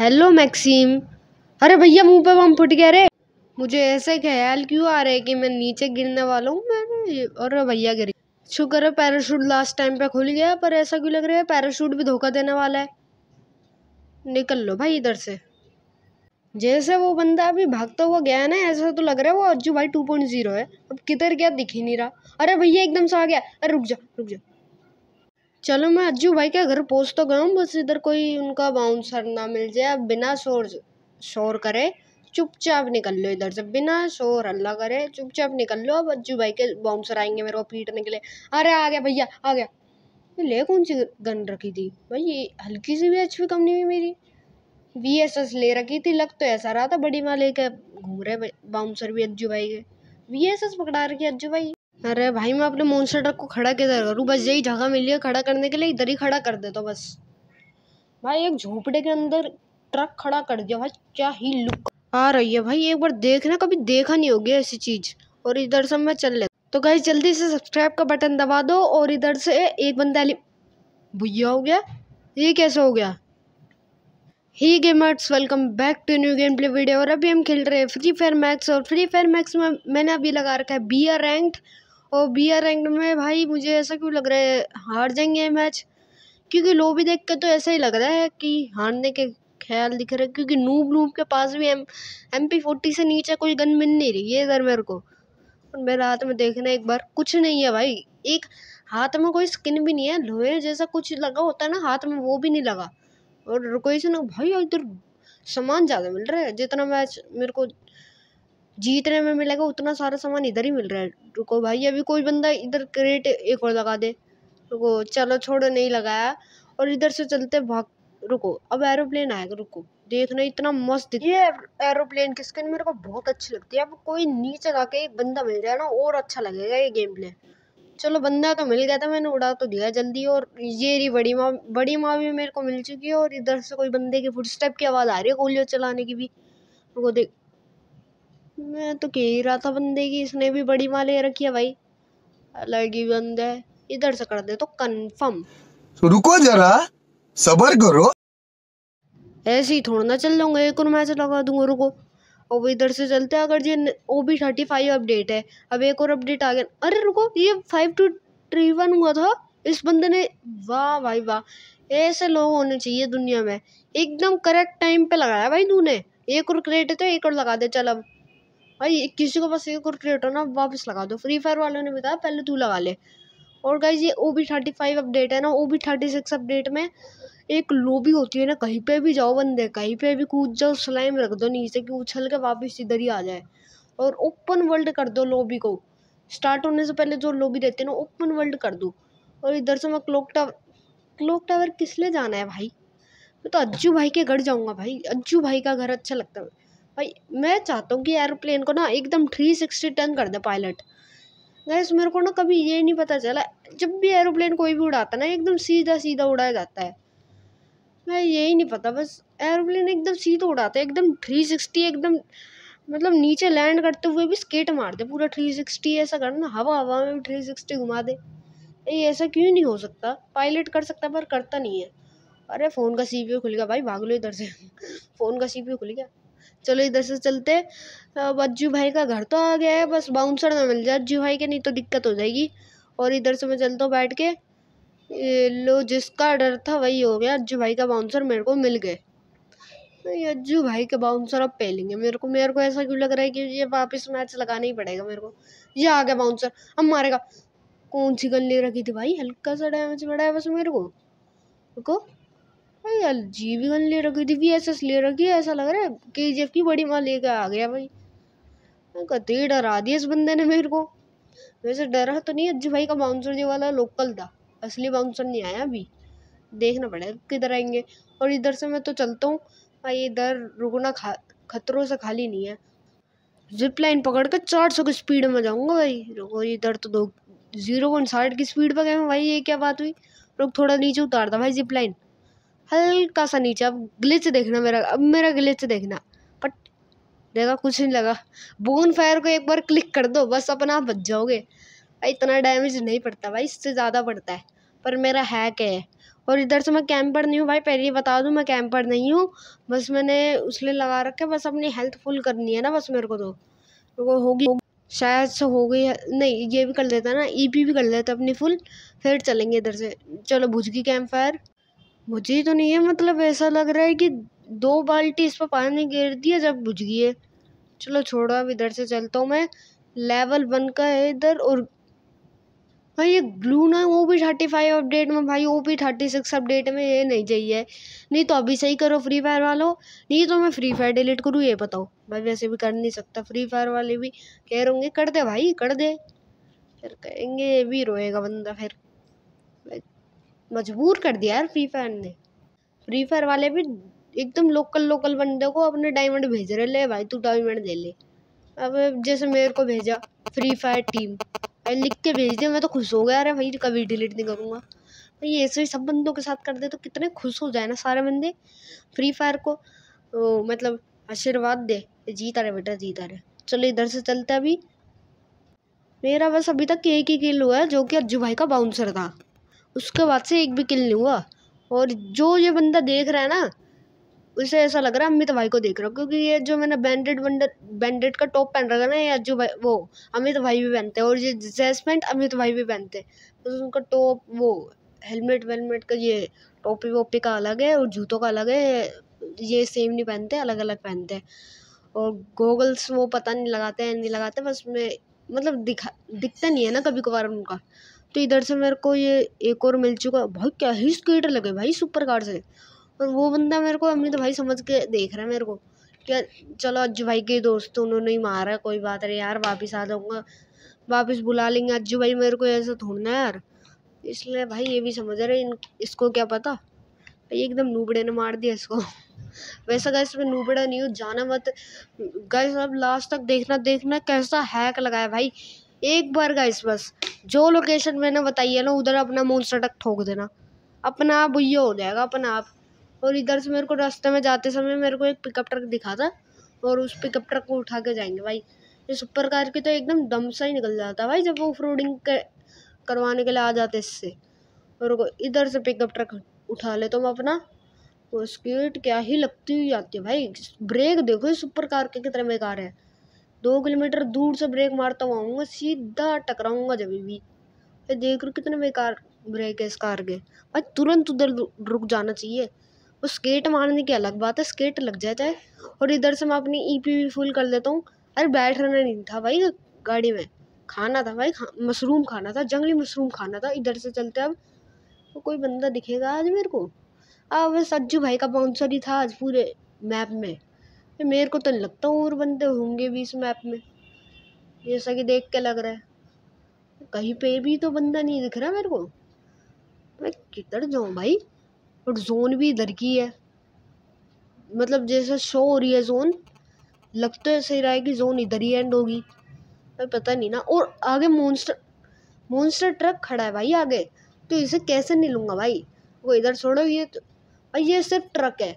hello maxim अरे भैया मुंह पे बम फुट गया रे मुझे ऐसे ख्याल क्यों आ रहा है कि मैं नीचे गिरने वाला हूँ मैंने और भैया गिर शुक्र है पैराशूट लास्ट टाइम पे खुल गया पर ऐसा क्यों लग रहा है पैराशूट भी धोखा देने वाला है निकल लो भाई इधर से जैसे वो बंदा अभी भागता हुआ गया है ना ऐसा तो लग रहा है वो अज्जू भाई टू पॉइंट जीरो है अब किधर गया दिख ही नहीं रहा अरे भैया एकदम से आ गया अरे रुक जा रुक जा चलो मैं अज्जू भाई के घर पहुंच तो गया हूँ बस इधर कोई उनका बाउंसर ना मिल जाए अब बिना शोर शोर करे चुपचाप निकल लो इधर से बिना शोर अल्लाह करे चुपचाप निकल लो अब अज्जू भाई के बाउंसर आएंगे मेरे को पीटने के लिए अरे आ गया भैया आ गया ले कौन सी गन रखी थी भाई हल्की सी भी अच्छी भी कम नहीं हुई मेरी वी एस एस ले रखी थी लग तो ऐसा रहा था बड़ी माँ लेके घूम रहे बाउंसर भी अज्जू भाई के वी एस एस पकड़ा रखी अज्जू भाई अरे भाई मैं अपने मोन्स्टर ट्रक को खड़ा किधर करूँ बस यही जगह मिली है खड़ा करने के लिए इधर ही खड़ा कर दे तो बस भाई एक झोपड़े के अंदर ट्रक खड़ा कर दिया भाई क्या ही लुक आ रही है भाई एक बार देखना कभी देखा नहीं होगी ऐसी चीज़ और इधर से मैं चल ले तो गाइज जल्दी से सब्सक्राइब का बटन दबा दो और इधर से एक बंदा भैया हो गया ये कैसे हो गया hi gamers welcome back to new game play video और अभी हम खेल रहे हैं फ्री फायर मैक्स और फ्री फायर मैक्स में मैंने अभी लगा रखा है बी आर रैंक और बी आर रैंक में भाई मुझे ऐसा क्यों लग रहा है हार जाएंगे ये मैच क्योंकि भी देख के तो ऐसा ही लग रहा है कि हारने के ख्याल दिख रहे क्योंकि नूब नूब के पास भी एम एम पी फोर्टी से नीचे कोई गन मिल नहीं रही है इधर मेरे को और मेरे हाथ में देखना एक बार कुछ नहीं है भाई एक हाथ में कोई स्किन भी नहीं है लोहे जैसा कुछ लगा होता है ना हाथ में वो भी नहीं लगा और कोई से ना भाई इधर सामान ज़्यादा मिल रहा है जितना मैच मेरे को जीतने में मिलेगा उतना सारा सामान इधर ही मिल रहा है रुको भाई अभी कोई बंदा इधर क्रेट एक और लगा दे रुको चलो छोड़ो नहीं लगाया और इधर से चलते भाग रुको अब एरोप्लेन आएगा रुको देखना इतना मस्त ये एरोप्लेन की स्किन मेरे को बहुत अच्छी लगती है अब कोई नीचे जाके एक बंदा मिल जाए ना और अच्छा लगेगा ये गेम प्ले चलो बंदा तो मिल गया था मैंने उड़ा तो दिया जल्दी और ये रही बड़ी माँ बड़ी माँ भी मेरे को मिल चुकी है और इधर से कोई बंदे की फुट स्टेप की आवाज़ आ रही है गोलियों चलाने की भी वो देख मैं तो कह ही रहा था बंदे की इसने भी बड़ी माले रखी है भाई अलग ही बंद है इधर से कर दे तो कंफर्म तो रुको जरा सबर करो ऐसे ही थोड़ा ना चल लूंगा एक और मैच लगा दूंगा रुको अब इधर से चलते अगर ये O B thirty five update है अब एक और अपडेट आ गया अरे रुको ये फाइव टू थ्री वन हुआ था इस बंदे ने वाह भाई वाह ऐसे लोग होने चाहिए दुनिया में एकदम करेक्ट टाइम पे लगाया भाई तूने एक और क्रेडिट है तो एक और लगा दे चल अब भाई किसी को बस एक और क्रिएटर ना वापस लगा दो फ्री फायर वालों ने बताया पहले तू लगा ले और गाइज ये O B thirty five update है ना O B thirty six update में एक लोबी होती है ना कहीं पे भी जाओ बंदे कहीं पे भी कूद जाओ स्लाइम रख दो नीचे कि उछल के वापस इधर ही आ जाए और ओपन वर्ल्ड कर दो लोबी को स्टार्ट होने से पहले जो लोबी देते हैं ना ओपन वर्ल्ड कर दो और इधर से मैं क्लॉक टावर क्लॉक टावर किस लिए जाना है भाई मैं तो अज्जू भाई के घर जाऊँगा भाई अज्जू भाई का घर अच्छा लगता है भाई मैं चाहता हूँ कि एरोप्लेन को ना एकदम थ्री सिक्सटी टर्न कर दे पायलट गैस मेरे को ना कभी ये नहीं पता चला जब भी एरोप्लेन कोई भी उड़ाता ना एकदम सीधा सीधा उड़ाया जाता है मैं यही नहीं पता बस एरोप्लेन एकदम सीधा उड़ाता है एकदम थ्री सिक्सटी एकदम मतलब नीचे लैंड करते हुए भी स्केट मार दे पूरा थ्री सिक्सटी ऐसा करना हवा हवा में भी थ्री सिक्सटी घुमा दे ये ऐसा क्यों नहीं हो सकता पायलट कर सकता पर करता नहीं है अरे फ़ोन का सी पी खुल गया भाई भाग लो इधर से फ़ोन का सी पी खुल गया चलो इधर से चलते अब अज्जू भाई का घर तो आ गया है बस बाउंसर ना मिल जाए अज्जू भाई के नहीं तो दिक्कत हो जाएगी और इधर से मैं चलता हूँ बैठ के लो जिसका डर था वही हो गया अज्जू भाई का बाउंसर मेरे को मिल गए अज्जू तो भाई के बाउंसर अब पहलेंगे मेरे को मेरे को ऐसा क्यों लग रहा है कि ये वापस मैच लगाना ही पड़ेगा मेरे को ये आ गया बाउंसर अब मारेगा कौन सी गन ले रखी थी भाई हल्का सा डैमेज पड़ा है बस मेरे को देखो भाई यार जीवन ले रखी थी वी एस एस ले रखी है ऐसा लग रहा है के जी एफ की बड़ी माँ लेकर आ गया भाई कते डरा दिया इस बंदे ने मेरे को वैसे डरा तो नहीं अज्जू भाई का बाउंसर जो वाला लोकल था असली बाउंसर नहीं आया अभी देखना पड़ेगा किधर आएंगे और इधर से मैं तो चलता हूँ भाई इधर रुकना खा खतरों से खाली नहीं है जिप लाइन पकड़ कर चार सौ की स्पीड में जाऊँगा भाई रुको इधर तो दो जीरो पॉइंट साठ की स्पीड पर गए भाई ये क्या बात हुई रुक थोड़ा नीचे उतार था भाई जिप लाइन हल्का सा नीचे अब ग्लिच देखना मेरा अब मेरा ग्लिच देखना बट देखा कुछ नहीं लगा बोन फायर को एक बार क्लिक कर दो बस अपना आप बच जाओगे भाई इतना डैमेज नहीं पड़ता भाई इससे ज़्यादा पड़ता है पर मेरा क्या है और इधर से मैं कैंपर नहीं हूँ भाई पहले बता दूँ मैं कैंपर नहीं हूँ बस मैंने उसने लगा रखा बस अपनी हेल्थ फुल करनी है ना बस मेरे को तो मेरे को होगी शायद से हो गई नहीं ये भी कर लेता ना ईपी e भी कर लेता अपनी फुल फिर चलेंगे इधर से चलो भुजगी कैंप फायर मुझे तो नहीं है मतलब ऐसा लग रहा है कि दो बाल्टी इस पर पानी गिर दिया जब बुझ गई चलो छोड़ो अब इधर से चलता हूँ मैं लेवल वन का है इधर और भाई ये ग्लू ना वो भी थर्टी फाइव अपडेट में भाई वो भी थर्टी सिक्स अपडेट में ये नहीं चाहिए नहीं तो अभी सही करो फ्री फायर वालों नहीं तो मैं फ्री फायर डिलीट करूँ ये बताओ मैं वैसे भी कर नहीं सकता फ्री फायर वाले भी कह रहे कर दे भाई कर दे फिर कहेंगे भी रोएगा बंदा फिर मजबूर कर दिया यार फ्री फायर ने फ्री फायर वाले भी एकदम लोकल लोकल बंदे को अपने डायमंड भेज रहे ले भाई तू डायमंड दे ले अब जैसे मेरे को भेजा फ्री फायर टीम लिख के भेज दिया मैं तो खुश हो गया अरे भाई कभी डिलीट नहीं करूँगा भाई ऐसे ही सब बंदों के साथ कर दे तो कितने खुश हो जाए ना सारे बंदे फ्री फायर को ओ, तो मतलब आशीर्वाद दे जीता रहे बेटा जीता रहे चलो इधर से चलते अभी मेरा बस अभी तक एक ही किल हुआ है जो कि अज्जू भाई का बाउंसर था उसके बाद से एक भी किल नहीं हुआ और जो ये बंदा देख रहा है ना उसे ऐसा लग रहा है अमित भाई को देख रहा हूँ क्योंकि ये जो मैंने बैंडेड बंडर बैंडेड का टॉप पहन रखा है ना ये जो भाई वो अमित भाई भी पहनते हैं और ये जैसमेंट अमित भाई भी पहनते हैं तो उनका टॉप वो हेलमेट वेलमेट का ये टोपी वोपी का अलग है और जूतों का अलग है ये सेम नहीं पहनते अलग अलग पहनते और गोगल्स वो पता नहीं लगाते हैं नहीं लगाते बस में मतलब दिखा दिखता नहीं है ना कभी कभार उनका तो इधर से मेरे को ये एक और मिल चुका भाई क्या ही स्केटर लगे भाई सुपर कार से और वो बंदा मेरे को अमित तो भाई समझ के देख रहा है मेरे को क्या चलो अज्जू भाई के दोस्त उन्होंने ही मारा कोई बात नहीं यार वापस आ जाऊँगा वापस बुला लेंगे अज्जू भाई मेरे को ऐसा है यार इसलिए भाई ये भी समझ रहे इन इसको क्या पता भाई एकदम नूबड़े ने मार दिया इसको वैसा गैस मैं नूबड़ा नहीं हूँ जाना मत गैस अब लास्ट तक देखना देखना कैसा हैक लगाया भाई एक बार इस बस जो लोकेशन मैंने बताई है ना उधर अपना मूल सड़क ठोक देना अपना आप ये हो जाएगा अपना आप और इधर से मेरे को रास्ते में जाते समय मेरे को एक पिकअप ट्रक दिखा था और उस पिकअप ट्रक को उठा के जाएंगे भाई ये सुपर कार की तो एकदम दम सा ही निकल जाता है भाई जब वो ऑफ रोडिंग करवाने के लिए आ जाते इससे और इधर से पिकअप ट्रक उठा ले तुम तो अपना वो स्कीट क्या ही लगती हुई आती है भाई ब्रेक देखो सुपर कार के कितने बेकार है दो किलोमीटर दूर से ब्रेक मारता हुआ आऊँगा सीधा टकराऊँगा जब भी ये देख रहे कितना बेकार ब्रेक है इस कार के भाई तुरंत उधर रुक जाना चाहिए वो स्केट मारने की अलग बात है स्केट लग जाए चाहे और इधर से मैं अपनी ई पी भी फुल कर देता हूँ अरे बैठना नहीं था भाई गाड़ी में खाना था भाई खा, मशरूम खाना था जंगली मशरूम खाना था इधर से चलते अब तो कोई बंदा दिखेगा आज मेरे को अब सज्जू भाई का बाउंसर ही था आज पूरे मैप में मेरे को तो नहीं लगता और बंदे होंगे भी इस मैप में जैसा कि देख के लग रहा है कहीं पे भी तो बंदा नहीं दिख रहा मेरे को मैं किधर जाऊँ भाई और जोन भी इधर की है मतलब जैसे शो हो रही है जोन लग तो ऐसे ही रहा है कि जोन इधर ही एंड होगी मैं पता नहीं ना और आगे मोन्स्टर मोन्स्टर ट्रक खड़ा है भाई आगे तो इसे कैसे नहीं लूँगा भाई वो इधर छोड़ो ये तो भाई ये सिर्फ ट्रक है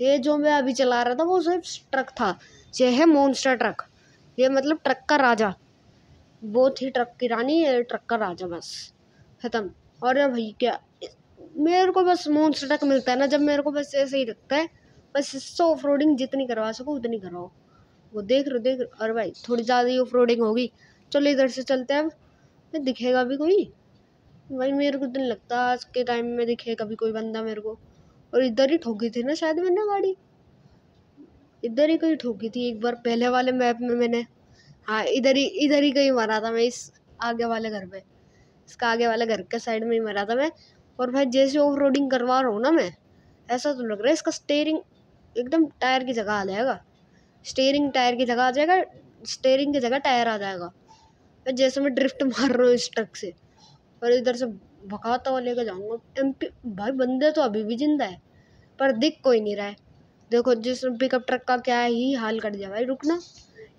ये जो मैं अभी चला रहा था वो सिर्फ ट्रक था ये है मोन्स्टर ट्रक ये मतलब ट्रक का राजा वो थी ट्रक की रानी ट्रक का राजा बस ख़त्म और भाई क्या मेरे को बस मोन्स्टर ट्रक मिलता है ना जब मेरे को बस ऐसे ही लगता है बस इससे ऑफ रोडिंग जितनी करवा सको उतनी करवाओ वो देख रहे देख रहे अरे भाई थोड़ी ज़्यादा ही ऑफ रोडिंग होगी चलो इधर से चलते हैं अब दिखेगा भी कोई भाई मेरे को दिन तो लगता आज के टाइम में दिखेगा भी कोई बंदा मेरे को और इधर ही ठोकी थी ना शायद मैंने गाड़ी इधर ही कहीं ठोकी थी एक बार पहले वाले मैप में मैंने हाँ इधर ही इधर ही कहीं मरा था मैं इस आगे वाले घर में इसका आगे वाले घर के साइड में ही मरा था मैं और भाई जैसे ऑफ रोडिंग करवा रहा हूँ ना मैं ऐसा तो लग रहा है इसका स्टेयरिंग एकदम टायर की जगह आ जाएगा स्टेयरिंग टायर की जगह आ जाएगा स्टेयरिंग की जगह टायर आ जाएगा जैसे मैं ड्रिफ्ट मार रहा हूँ इस ट्रक से और इधर से भगाता हुआ लेकर जाऊंगा एमपी भाई बंदे तो अभी भी जिंदा है पर दिख कोई नहीं रहा है देखो जिस पिकअप ट्रक का क्या ही हाल कर दिया भाई रुकना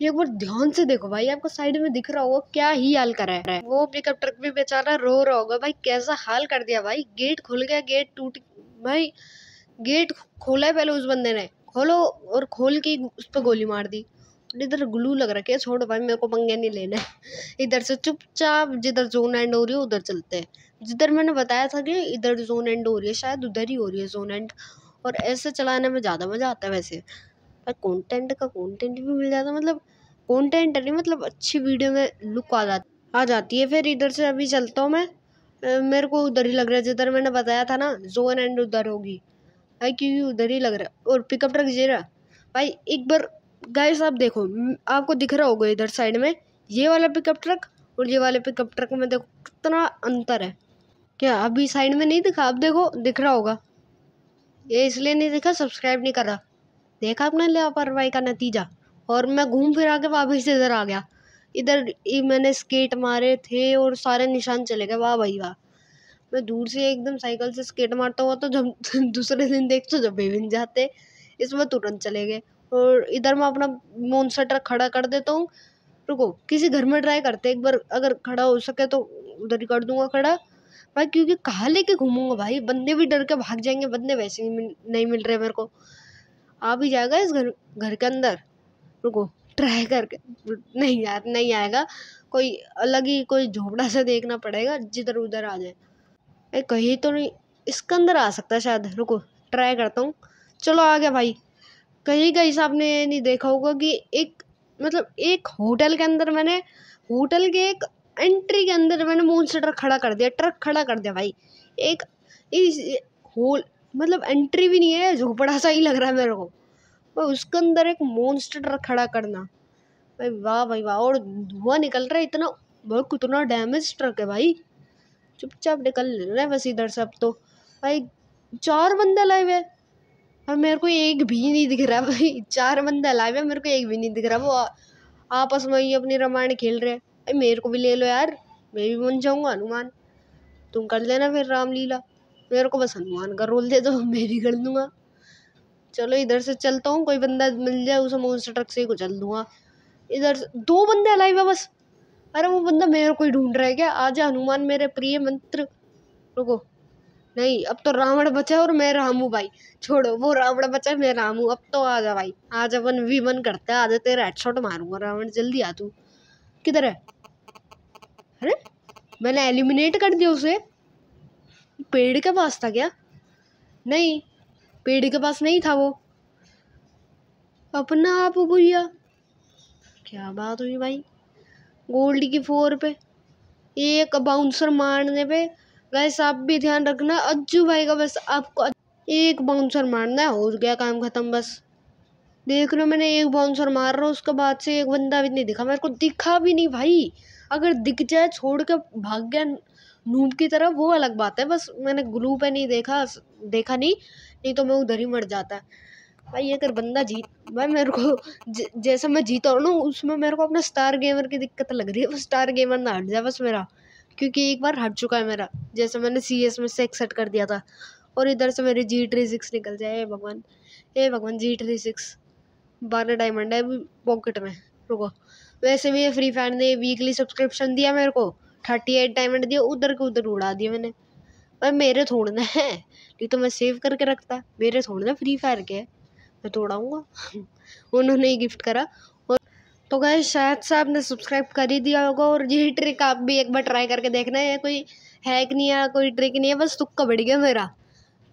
एक बार ध्यान से देखो भाई आपको साइड में दिख रहा होगा क्या ही हाल कर रहा है वो पिकअप ट्रक भी बेचारा रो रहा होगा भाई कैसा हाल कर दिया भाई गेट खुल गया गेट टूट भाई गेट खोला है पहले उस बंदे ने खोलो और खोल के उस पर गोली मार दी इधर ग्लू लग रखे छोड़ भाई मेरे को पंगे नहीं लेने इधर से चुपचाप जिधर जोन एंड हो रही है उधर चलते हैं जिधर मैंने बताया था कि इधर जोन एंड हो रही है शायद उधर ही हो रही है जोन एंड और ऐसे चलाने में ज़्यादा मज़ा आता है वैसे पर कॉन्टेंट का कॉन्टेंट भी मिल जाता मतलब कॉन्टेंट नहीं मतलब अच्छी वीडियो में लुक आ जाती आ जाती है फिर इधर से अभी चलता हूँ मैं मेरे को उधर ही लग रहा है जिधर मैंने बताया था ना जोन एंड उधर होगी भाई क्योंकि उधर ही लग रहा है और पिकअप ट्रक जे रहा भाई एक बार गाइस आप देखो आपको दिख रहा होगा इधर साइड में ये वाला पिकअप ट्रक और ये वाले पिकअप ट्रक में देखो कितना अंतर है क्या अभी साइड में नहीं दिखा आप देखो दिख रहा होगा ये इसलिए नहीं दिखा सब्सक्राइब नहीं करा देखा आपने लापरवाही का नतीजा और मैं घूम फिर आके वापस इधर आ गया इधर मैंने स्केट मारे थे और सारे निशान चले गए वाह भाई वाह मैं दूर से एकदम साइकिल से स्केट मारता हुआ तो जब दूसरे दिन देखते जब भी जाते इसमें तुरंत चले गए और इधर मैं अपना मोन शटर खड़ा कर देता हूँ रुको किसी घर में ट्राई करते एक बार अगर खड़ा हो सके तो उधर ही कर दूंगा खड़ा भाई क्योंकि कहा लेके घूमूंगा भाई बंदे भी डर के भाग जाएंगे बंदे वैसे ही नहीं मिल रहे मेरे को आ भी जाएगा इस घर घर के अंदर रुको ट्राई करके नहीं यार नहीं आएगा कोई अलग ही कोई झोपड़ा सा देखना पड़ेगा जिधर उधर आ जाए अरे कहीं तो नहीं इसके अंदर आ सकता शायद रुको ट्राई करता हूँ चलो आ गया भाई कहीं कहीं से आपने ये नहीं देखा होगा कि एक मतलब एक होटल के अंदर मैंने होटल के एक एंट्री के अंदर मैंने मोन्स्टर खड़ा कर दिया ट्रक खड़ा कर दिया भाई एक इस होल मतलब एंट्री भी नहीं है झोपड़ा सा ही लग रहा है मेरे को भाई उसके अंदर एक मोन्स्टर ट्रक खड़ा करना भाई वाह भाई वाह और धुआं निकल रहा है इतना भाई कितना डैमेज ट्रक है भाई चुपचाप निकल रहे बस इधर से अब तो भाई चार बंदे लाए हुए और मेरे को एक भी नहीं दिख रहा भाई चार बंदा लाइव है मेरे को एक भी नहीं दिख रहा वो आपस में ही अपनी रामायण खेल रहे अरे मेरे को भी ले लो यार मैं भी बन जाऊंगा हनुमान तुम कर लेना फिर रामलीला मेरे को बस हनुमान का रोल दे दो मैं भी कर दूंगा चलो इधर से चलता हूँ कोई बंदा मिल जाए उसे उस ट्रक से ही कुचल दूंगा इधर से दो बंदे अलाइव है बस अरे वो बंदा मेरे को ही ढूंढ रहा है क्या आजा हनुमान मेरे प्रिय मंत्र रुको नहीं अब तो रावण बचा और मैं राम हूँ भाई छोड़ो वो रावण बचा मैं राम हूँ अब तो आ जा भाई आज अपन वी वन करते हैं आज तेरा शॉट मारूंगा रावण जल्दी आ तू किधर है अरे मैंने एलिमिनेट कर दिया उसे पेड़ के पास था क्या नहीं पेड़ के पास नहीं था वो अपना आप भैया क्या बात हुई भाई गोल्ड की फोर पे एक बाउंसर मारने पे गैस आप भी ध्यान रखना अज्जू भाई का बस आपको एक बाउंसर मारना है हो गया काम ख़त्म बस देख लो मैंने एक बाउंसर मार रहा हूँ उसके बाद से एक बंदा भी नहीं दिखा मेरे को दिखा भी नहीं भाई अगर दिख जाए छोड़ के भाग गया नूब की तरह वो अलग बात है बस मैंने ग्लू पे नहीं देखा देखा नहीं नहीं तो मैं उधर ही मर जाता भाई अगर बंदा जीत भाई मेरे को ज, जैसे मैं जीता हूँ ना उसमें मेरे को अपना स्टार गेमर की दिक्कत लग रही है वो स्टार गेमर ना हट जाए बस मेरा क्योंकि एक बार हट चुका है मेरा जैसे मैंने सी एस में से एक्सेट कर दिया था और इधर से मेरी जी थ्री सिक्स निकल जाए हे भगवान हे भगवान जी थ्री सिक्स बारह डायमंड है पॉकेट में रुको वैसे भी ये फ्री फायर ने वीकली सब्सक्रिप्शन दिया मेरे को थर्टी एट डायमंड दिया उधर के उधर उड़ा दिया मैंने भाई मेरे ना है नहीं तो मैं सेव करके रखता मेरे ना फ्री फायर के मैं तोड़ाऊँगा उन्होंने ही गिफ्ट करा तो गए शायद से आपने सब्सक्राइब कर ही दिया होगा और यही ट्रिक आप भी एक बार ट्राई करके देखना है कोई हैक नहीं है कोई ट्रिक नहीं है बस तुक्का बढ़ गया मेरा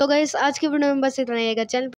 तो गए आज की वीडियो में बस इतना ही है